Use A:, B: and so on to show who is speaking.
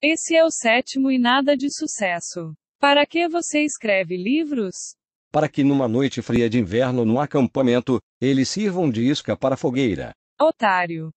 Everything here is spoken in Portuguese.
A: Esse é o sétimo e nada de sucesso. Para que você escreve livros?
B: Para que numa noite fria de inverno no acampamento, eles sirvam de isca para a
C: fogueira.
D: Otário.